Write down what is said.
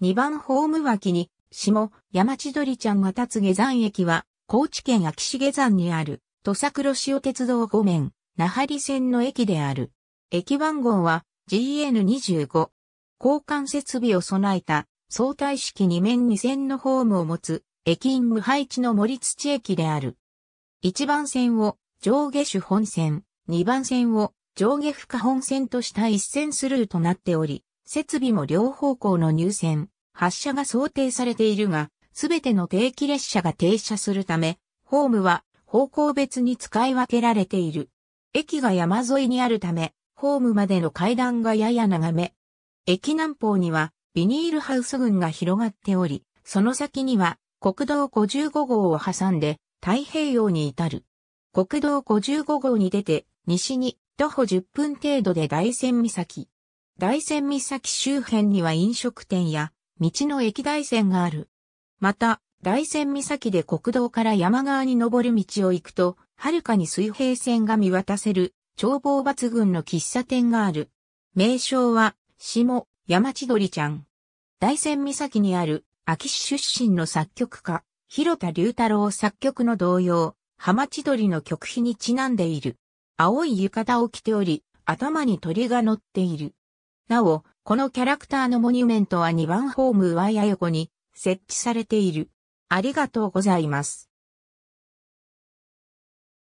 2番ホーム脇に、下、山千鳥ちゃんが立つ下山駅は、高知県秋重山にある、土佐黒潮鉄道5面、那覇里線の駅である。駅番号は GN25。交換設備を備えた相対式2面2線のホームを持つ駅員無配置の森土駅である。1番線を上下主本線、2番線を上下負荷本線とした一線スルーとなっており、設備も両方向の入線、発車が想定されているが、すべての定期列車が停車するため、ホームは方向別に使い分けられている。駅が山沿いにあるため、ホームまでの階段がやや長め。駅南方にはビニールハウス群が広がっており、その先には国道55号を挟んで太平洋に至る。国道55号に出て西に徒歩10分程度で大仙岬。大仙岬周辺には飲食店や道の駅大山がある。また、大仙岬で国道から山側に登る道を行くと、はるかに水平線が見渡せる、眺望抜群の喫茶店がある。名称は、下、山千鳥ちゃん。大仙岬にある、秋市出身の作曲家、広田龍太郎作曲の同様、浜千鳥の曲碑にちなんでいる。青い浴衣を着ており、頭に鳥が乗っている。なお、このキャラクターのモニュメントは2番ホーム上や横に設置されている。ありがとうございます。